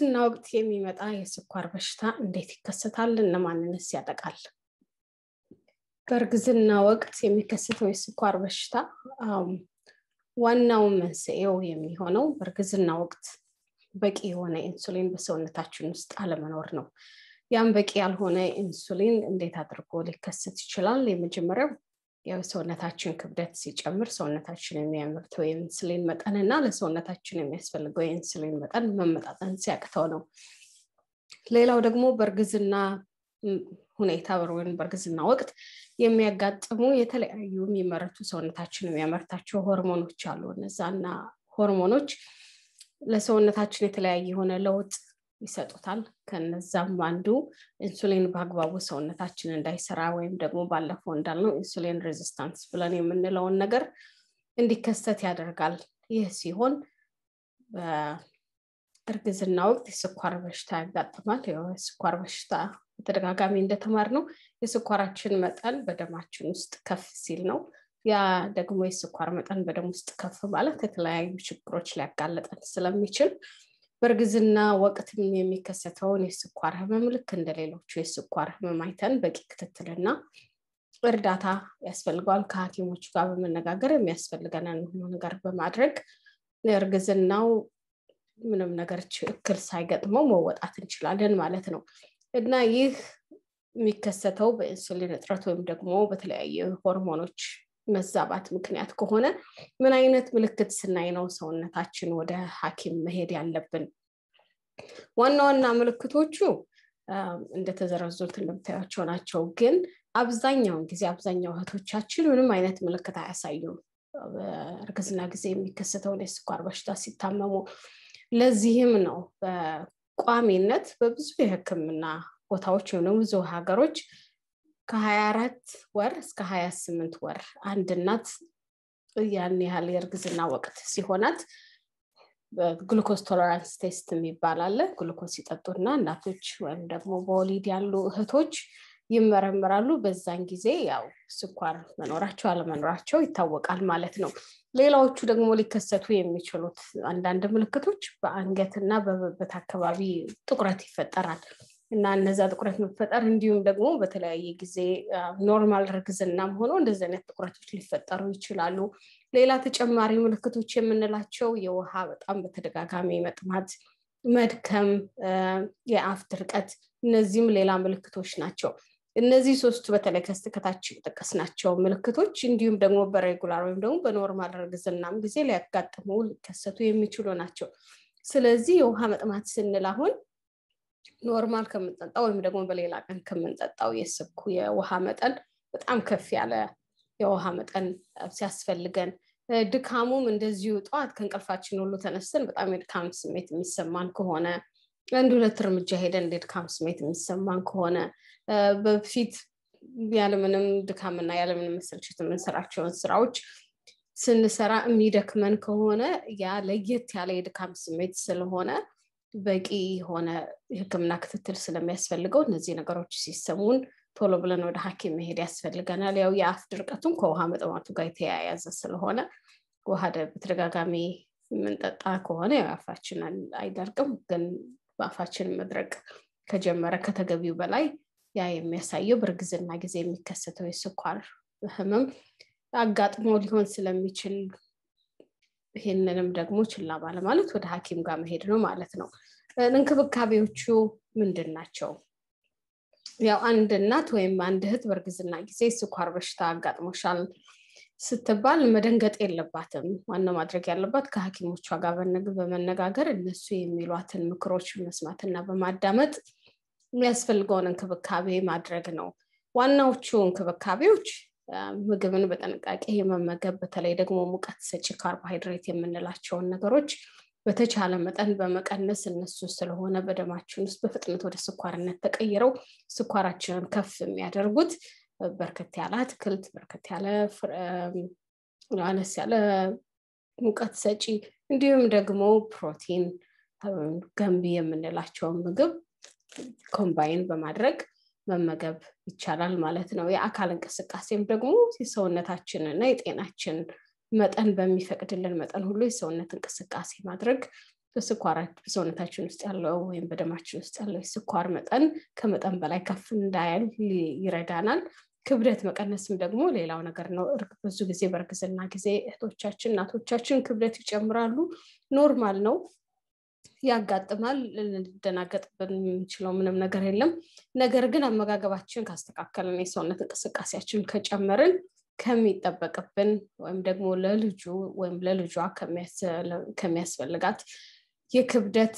በእርግዝና ወቅት የሚመጣ የስኳር በሽታ እንዴት ይከሰታል? እነማንንስ ያጠቃል? በእርግዝና ወቅት የሚከሰተው የስኳር በሽታ ዋናው መንስኤው የሚሆነው በእርግዝና ወቅት በቂ የሆነ ኢንሱሊን በሰውነታችን ውስጥ አለመኖር ነው። ያም በቂ ያልሆነ ኢንሱሊን እንዴት አድርጎ ሊከሰት ይችላል? የመጀመሪያው ሰውነታችን ክብደት ሲጨምር ሰውነታችን የሚያመርተው የኢንስሊን መጠን እና ለሰውነታችን የሚያስፈልገው የኢንስሊን መጠን መመጣጠን ሲያቅተው ነው። ሌላው ደግሞ በእርግዝና ሁኔታ ወይም በእርግዝና ወቅት የሚያጋጥሙ የተለያዩ የሚመረቱ ሰውነታችን የሚያመርታቸው ሆርሞኖች አሉ። እነዛና ሆርሞኖች ለሰውነታችን የተለያየ የሆነ ለውጥ ይሰጡታል። ከነዛም አንዱ ኢንሱሊን በአግባቡ ሰውነታችን እንዳይሰራ ወይም ደግሞ ባለፈው እንዳልነው ኢንሱሊን ሬዚስታንስ ብለን የምንለውን ነገር እንዲከሰት ያደርጋል። ይህ ሲሆን በእርግዝና ወቅት የስኳር በሽታ ያጋጥማል። የስኳር በሽታ በተደጋጋሚ እንደተማር ነው የስኳራችን መጠን በደማችን ውስጥ ከፍ ሲል ነው። ያ ደግሞ የስኳር መጠን በደም ውስጥ ከፍ ማለት የተለያዩ ችግሮች ሊያጋለጠን ስለሚችል በእርግዝና ወቅትም የሚከሰተውን የስኳር ህመም ልክ እንደሌሎቹ የስኳር ህመም አይተን በቂ ክትትልና እርዳታ ያስፈልገዋል። ከሐኪሞቹ ጋር በመነጋገር የሚያስፈልገንን ነገር በማድረግ እርግዝናው ምንም ነገር እክል ሳይገጥመው መወጣት እንችላለን ማለት ነው እና ይህ የሚከሰተው በኢንሱሊን እጥረት ወይም ደግሞ በተለያዩ ሆርሞኖች መዛባት ምክንያት ከሆነ ምን አይነት ምልክት ስናይ ነው ሰውነታችን ወደ ሐኪም መሄድ ያለብን? ዋና ዋና ምልክቶቹ እንደተዘረዙት እንደምታያቸው ናቸው። ግን አብዛኛውን ጊዜ አብዛኛው እህቶቻችን ምንም አይነት ምልክት አያሳዩም። በእርግዝና ጊዜ የሚከሰተውን የስኳር በሽታ ሲታመሙ ለዚህም ነው በቋሚነት በብዙ የሕክምና ቦታዎች ወይም ብዙ ሀገሮች ከ24 ወር እስከ 28 ወር አንድ እናት ያን ያህል የእርግዝና ወቅት ሲሆናት ግሉኮስ ቶለራንስ ቴስት የሚባላለ ግሉኮስ ሲጠጡና እናቶች ወይም ደግሞ በወሊድ ያሉ እህቶች ይመረምራሉ። በዛን ጊዜ ያው ስኳር መኖራቸው አለመኖራቸው ይታወቃል ማለት ነው። ሌላዎቹ ደግሞ ሊከሰቱ የሚችሉት አንዳንድ ምልክቶች በአንገትና በብብት አካባቢ ጥቁረት ይፈጠራል። እና እነዛ ጥቁረት መፈጠር እንዲሁም ደግሞ በተለያየ ጊዜ ኖርማል ርግዝናም ሆኖ እንደዚህ አይነት ትኩረቶች ሊፈጠሩ ይችላሉ። ሌላ ተጨማሪ ምልክቶች የምንላቸው የውሃ በጣም በተደጋጋሚ መጥማት፣ መድከም፣ የአፍ ድርቀት እነዚህም ሌላ ምልክቶች ናቸው። እነዚህ ሶስቱ በተለይ ከስተከታች የጠቀስናቸው ምልክቶች እንዲሁም ደግሞ በሬጉላር ወይም ደግሞ በኖርማል ርግዝናም ጊዜ ሊያጋጥሙ ሊከሰቱ የሚችሉ ናቸው። ስለዚህ የውሃ መጥማት ስንል አሁን ኖርማል ከምንጠጣው ወይም ደግሞ በሌላ ቀን ከምንጠጣው የስብኩ የውሃ መጠን በጣም ከፍ ያለ የውሃ መጠን ሲያስፈልገን ድካሙም እንደዚሁ ጠዋት ከእንቅልፋችን ሁሉ ተነስተን በጣም የድካም ስሜት የሚሰማን ከሆነ አንድ ሁለት እርምጃ ሄደን እንደ ድካም ስሜት የሚሰማን ከሆነ በፊት ያለምንም ድካምና ያለምንም መሰልቸት የምንሰራቸውን ስራዎች ስንሰራ የሚደክመን ከሆነ ያ ለየት ያለ የድካም ስሜት ስለሆነ በቂ የሆነ የህክምና ክትትል ስለሚያስፈልገው እነዚህ ነገሮች ሲሰሙን ቶሎ ብለን ወደ ሀኪም መሄድ ያስፈልገናል። ያው የአፍ ድርቀቱም ከውሃ መጠማቱ ጋር የተያያዘ ስለሆነ ውሃ በተደጋጋሚ የምንጠጣ ከሆነ ያው አፋችን አይደርቅም፣ ግን በአፋችን መድረቅ ከጀመረ ከተገቢው በላይ ያ የሚያሳየው በእርግዝና ጊዜ የሚከሰተው የስኳር ህመም አጋጥሞ ሊሆን ስለሚችል ይህንንም ደግሞ ችላ ባለማለት ወደ ሀኪም ጋር መሄድ ነው ማለት ነው። እንክብካቤዎቹ ምንድን ናቸው? ያው አንድ እናት ወይም አንድ እህት በእርግዝና ጊዜ ስኳር በሽታ አጋጥሞሻል ስትባል መደንገጥ የለባትም። ዋና ማድረግ ያለባት ከሀኪሞቿ ጋር በመነጋገር እነሱ የሚሏትን ምክሮች መስማትና በማዳመጥ የሚያስፈልገውን እንክብካቤ ማድረግ ነው። ዋናዎቹ እንክብካቤዎች ምግብን በጥንቃቄ የመመገብ በተለይ ደግሞ ሙቀት ሰጪ ካርቦሃይድሬት የምንላቸውን ነገሮች በተቻለ መጠን በመቀነስ እነሱ ስለሆነ በደማችን ውስጥ በፍጥነት ወደ ስኳርነት ተቀይረው ስኳራችንን ከፍ የሚያደርጉት በርከት ያለ አትክልት፣ በርከት ያለ አነስ ያለ ሙቀት ሰጪ እንዲሁም ደግሞ ፕሮቲን ገንቢ የምንላቸውን ምግብ ኮምባይን በማድረግ መመገብ ይቻላል ማለት ነው። የአካል እንቅስቃሴም ደግሞ የሰውነታችን እና የጤናችን መጠን በሚፈቅድልን መጠን ሁሉ የሰውነት እንቅስቃሴ ማድረግ በሰውነታችን ውስጥ ያለው ወይም በደማችን ውስጥ ያለው የስኳር መጠን ከመጠን በላይ ከፍ እንዳያል ይረዳናል። ክብደት መቀነስም ደግሞ ሌላው ነገር ነው። ብዙ ጊዜ በእርግዝና ጊዜ እህቶቻችን፣ እናቶቻችን ክብደት ይጨምራሉ። ኖርማል ነው። ያጋጥማል። ልንደናገጥብን የሚችለው ምንም ነገር የለም። ነገር ግን አመጋገባችን ካስተካከልን፣ የሰውነት እንቅስቃሴያችን ከጨመርን ከሚጠበቅብን ወይም ደግሞ ለልጁ ወይም ለልጇ ከሚያስፈልጋት የክብደት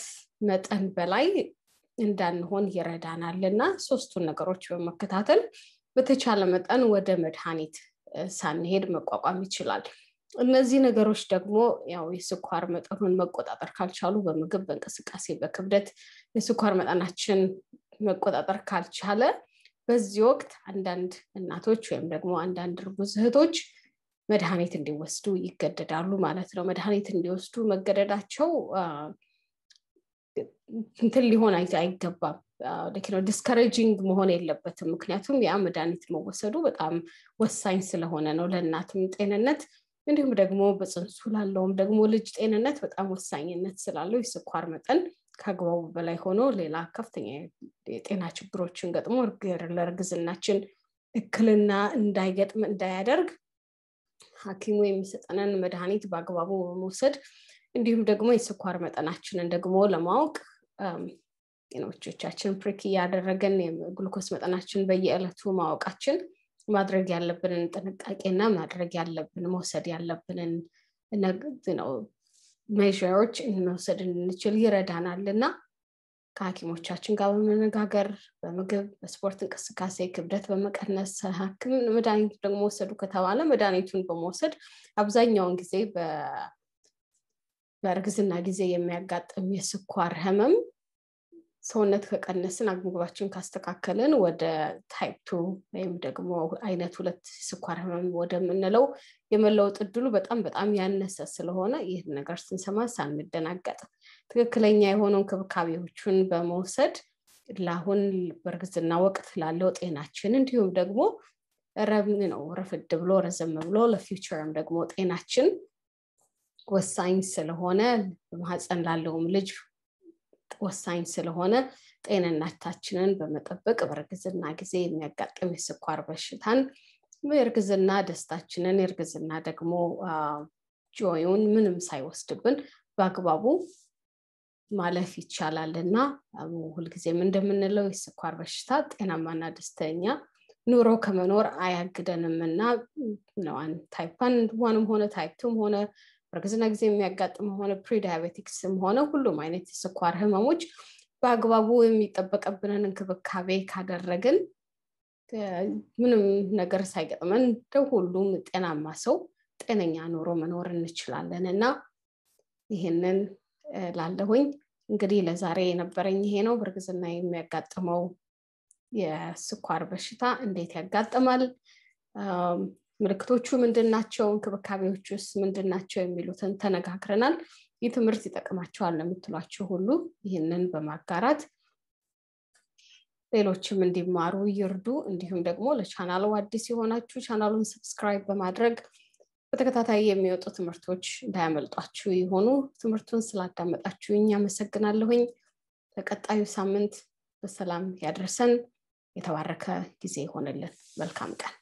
መጠን በላይ እንዳንሆን ይረዳናል እና ሶስቱን ነገሮች በመከታተል በተቻለ መጠን ወደ መድኃኒት ሳንሄድ መቋቋም ይችላል። እነዚህ ነገሮች ደግሞ ያው የስኳር መጠኑን መቆጣጠር ካልቻሉ በምግብ በእንቅስቃሴ በክብደት የስኳር መጠናችን መቆጣጠር ካልቻለ በዚህ ወቅት አንዳንድ እናቶች ወይም ደግሞ አንዳንድ እርጉዝ እህቶች መድኃኒት እንዲወስዱ ይገደዳሉ ማለት ነው መድኃኒት እንዲወስዱ መገደዳቸው እንትን ሊሆን አይገባም ነው ዲስካሬጂንግ መሆን የለበትም ምክንያቱም ያ መድኃኒት መወሰዱ በጣም ወሳኝ ስለሆነ ነው ለእናትም ጤንነት እንዲሁም ደግሞ በፅንሱ ላለውም ደግሞ ልጅ ጤንነት በጣም ወሳኝነት ስላለው የስኳር መጠን ከአግባቡ በላይ ሆኖ ሌላ ከፍተኛ የጤና ችግሮችን ገጥሞ ለእርግዝናችን እክልና እንዳይገጥም እንዳያደርግ ሀኪሙ የሚሰጠንን መድኃኒት በአግባቡ በመውሰድ እንዲሁም ደግሞ የስኳር መጠናችንን ደግሞ ለማወቅ ጤናዎቻችንን ፕሪክ እያደረገን የግሉኮስ መጠናችን በየዕለቱ ማወቃችን ማድረግ ያለብንን ጥንቃቄና ማድረግ ያለብን መውሰድ ያለብንን ነው ሜዥሮች መውሰድ እንችል ይረዳናል እና ከሀኪሞቻችን ጋር በመነጋገር በምግብ በስፖርት እንቅስቃሴ ክብደት በመቀነስ ሀክም መድኃኒቱ ደግሞ ወሰዱ ከተባለ መድኃኒቱን በመውሰድ አብዛኛውን ጊዜ በእርግዝና ጊዜ የሚያጋጥም የስኳር ህመም ሰውነት ከቀነስን ምግባችን ካስተካከልን ወደ ታይፕ ቱ ወይም ደግሞ አይነት ሁለት ስኳር ህመም ወደምንለው የመለወጥ እድሉ በጣም በጣም ያነሰ ስለሆነ ይህን ነገር ስንሰማ ሳንደናገጥ ትክክለኛ የሆኑ እንክብካቤዎቹን በመውሰድ ለአሁን በእርግዝና ወቅት ላለው ጤናችን እንዲሁም ደግሞ ረብ ነው ረፍድ ብሎ ረዘም ብሎ ለፊውቸርም ደግሞ ጤናችን ወሳኝ ስለሆነ በማህፀን ላለውም ልጅ ወሳኝ ስለሆነ ጤንነታችንን በመጠበቅ በእርግዝና ጊዜ የሚያጋጥም የስኳር በሽታን የእርግዝና ደስታችንን የእርግዝና ደግሞ ጆዩን ምንም ሳይወስድብን በአግባቡ ማለፍ ይቻላል እና ሁልጊዜም እንደምንለው የስኳር በሽታ ጤናማና ደስተኛ ኑሮ ከመኖር አያግደንም እና ታይፕ ዋንም ሆነ ታይፕቱም ሆነ በእርግዝና ጊዜ የሚያጋጥም ሆነ ፕሪዳያቤቲክስም ሆነ ሁሉም አይነት የስኳር ህመሞች በአግባቡ የሚጠበቅብንን እንክብካቤ ካደረግን ምንም ነገር ሳይገጥመን እንደ ሁሉም ጤናማ ሰው ጤነኛ ኑሮ መኖር እንችላለን እና ይህንን ላለሁኝ እንግዲህ ለዛሬ የነበረኝ ይሄ ነው በእርግዝና የሚያጋጥመው የስኳር በሽታ እንዴት ያጋጥማል ምልክቶቹ ምንድን ናቸው፣ እንክብካቤዎች ውስጥ ምንድን ናቸው የሚሉትን ተነጋግረናል። ይህ ትምህርት ይጠቅማቸዋል ለምትሏቸው ሁሉ ይህንን በማጋራት ሌሎችም እንዲማሩ ይርዱ። እንዲሁም ደግሞ ለቻናሉ አዲስ የሆናችሁ ቻናሉን ሰብስክራይብ በማድረግ በተከታታይ የሚወጡ ትምህርቶች እንዳያመልጧችሁ የሆኑ ትምህርቱን ስላዳመጣችሁ አመሰግናለሁኝ። ለቀጣዩ ሳምንት በሰላም ያደርሰን። የተባረከ ጊዜ ይሆንልን። መልካም ቀን።